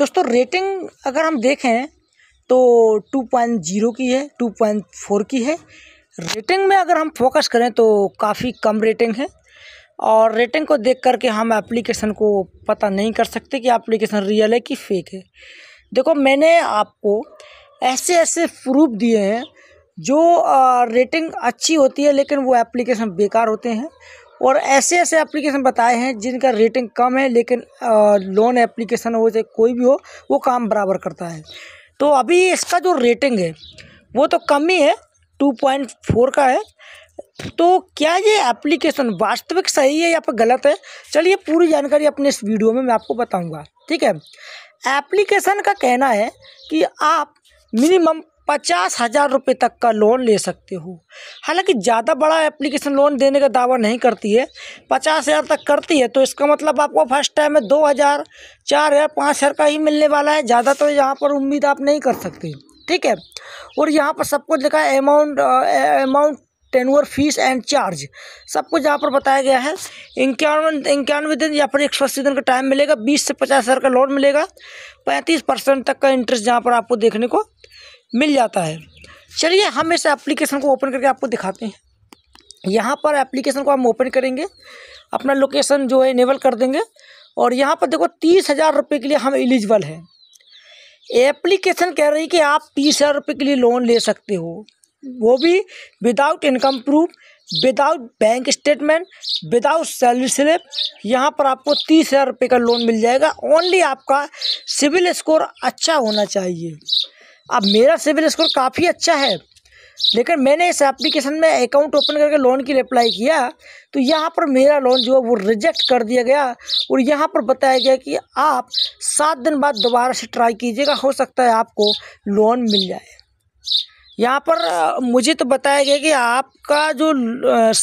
दोस्तों रेटिंग अगर हम देखें तो टू पॉइंट जीरो की है टू पॉइंट फोर की है रेटिंग में अगर हम फोकस करें तो काफ़ी कम रेटिंग है और रेटिंग को देख करके हम एप्लीकेशन को पता नहीं कर सकते कि एप्लीकेशन रियल है कि फेक है देखो मैंने आपको ऐसे ऐसे प्रूफ दिए हैं जो रेटिंग अच्छी होती है लेकिन वो एप्लीकेशन बेकार होते हैं और ऐसे ऐसे एप्लीकेशन बताए हैं जिनका रेटिंग कम है लेकिन लोन एप्लीकेशन हो चाहे कोई भी हो वो काम बराबर करता है तो अभी इसका जो रेटिंग है वो तो कम ही है टू पॉइंट फोर का है तो क्या ये एप्लीकेशन वास्तविक सही है या फिर गलत है चलिए पूरी जानकारी अपने इस वीडियो में मैं आपको बताऊँगा ठीक है एप्लीकेशन का कहना है कि आप मिनिमम पचास हज़ार रुपये तक का लोन ले सकते हो हालांकि ज़्यादा बड़ा एप्लीकेशन लोन देने का दावा नहीं करती है पचास हज़ार तक करती है तो इसका मतलब आपको फर्स्ट टाइम में दो हज़ार चार हज़ार पाँच हज़ार का ही मिलने वाला है ज़्यादा तो यहाँ पर उम्मीद आप नहीं कर सकते ठीक है और यहाँ पर सब कुछ लिखा है amount amount tenure fees and charge सब कुछ यहाँ पर बताया गया है इक्यानवे इक्यानवे दिन या फिर एक सौ अस्सी दिन का टाइम मिलेगा बीस से पचास हज़ार का लोन मिलेगा पैंतीस परसेंट तक का इंटरेस्ट यहाँ पर आपको देखने को मिल जाता है चलिए हम इस एप्लीकेशन को ओपन करके आपको दिखाते हैं यहाँ पर एप्लीकेशन को हम ओपन करेंगे अपना लोकेशन जो है इनेबल कर देंगे और यहाँ पर देखो तीस हज़ार रुपये के लिए हम एलिजिबल हैं एप्लीकेशन कह रही है कि आप तीस हज़ार रुपये के लिए लोन ले सकते हो वो भी without income proof without bank statement without salary slip यहाँ पर आपको तीस हज़ार रुपये का लोन मिल जाएगा ओनली आपका सिविल स्कोर अच्छा होना चाहिए अब मेरा सिविल स्कोर काफ़ी अच्छा है लेकिन मैंने इस एप्लीकेशन में अकाउंट ओपन करके लोन के लिए अप्लाई किया तो यहाँ पर मेरा लोन जो है वो रिजेक्ट कर दिया गया और यहाँ पर बताया गया कि आप सात दिन बाद दोबारा से ट्राई कीजिएगा हो सकता है आपको लोन मिल जाए यहाँ पर मुझे तो बताया गया कि आपका जो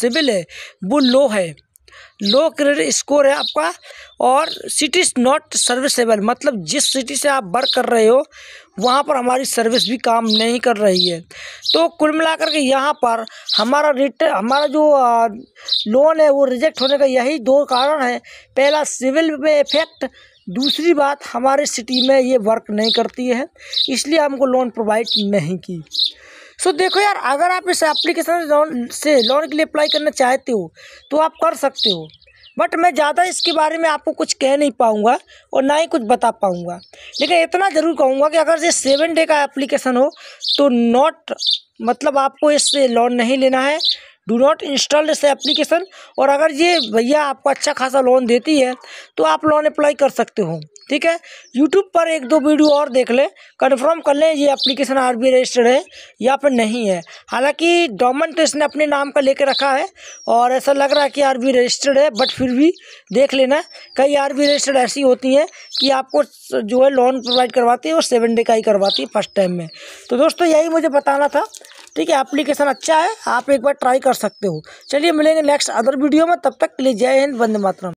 सिविल है वो लो है लो क्रेडिट स्कोर है आपका और सिटी इज़ नॉट सर्विसेबल मतलब जिस सिटी से आप वर्क कर रहे हो वहाँ पर हमारी सर्विस भी काम नहीं कर रही है तो कुल मिलाकर के यहाँ पर हमारा रिट हमारा जो लोन है वो रिजेक्ट होने का यही दो कारण है पहला सिविल में इफेक्ट दूसरी बात हमारे सिटी में ये वर्क नहीं करती है इसलिए हमको लोन प्रोवाइड नहीं की सो देखो यार अगर आप इस एप्लीकेशन लोन से लोन के लिए अप्लाई करना चाहते हो तो आप कर सकते हो बट मैं ज़्यादा इसके बारे में आपको कुछ कह नहीं पाऊँगा और ना ही कुछ बता पाऊँगा लेकिन इतना ज़रूर कहूँगा कि अगर ये सेवन डे का एप्लीकेशन हो तो नॉट मतलब आपको इससे लोन नहीं लेना है do not install this application और अगर ये भैया आपको अच्छा खासा लोन देती है तो आप लोन अप्लाई कर सकते हो ठीक है यूट्यूब पर एक दो वीडियो और देख लें कन्फर्म कर लें ये एप्लीकेशन आर बी रजिस्टर्ड है या फिर नहीं है हालांकि डोमन तो इसने अपने नाम का कर रखा है और ऐसा लग रहा है कि आर बी रजिस्टर्ड है बट फिर भी देख लेना कई आर बी रजिस्टर्ड ऐसी होती हैं कि आपको जो है लोन प्रोवाइड करवाती है और सेवन डे का ही करवाती है फर्स्ट टाइम में तो दोस्तों यही मुझे बताना था ठीक है एप्लीकेशन अच्छा है आप एक बार ट्राई कर सकते हो चलिए मिलेंगे नेक्स्ट अदर वीडियो में तब तक के लिए जय हिंद वंदे मातरम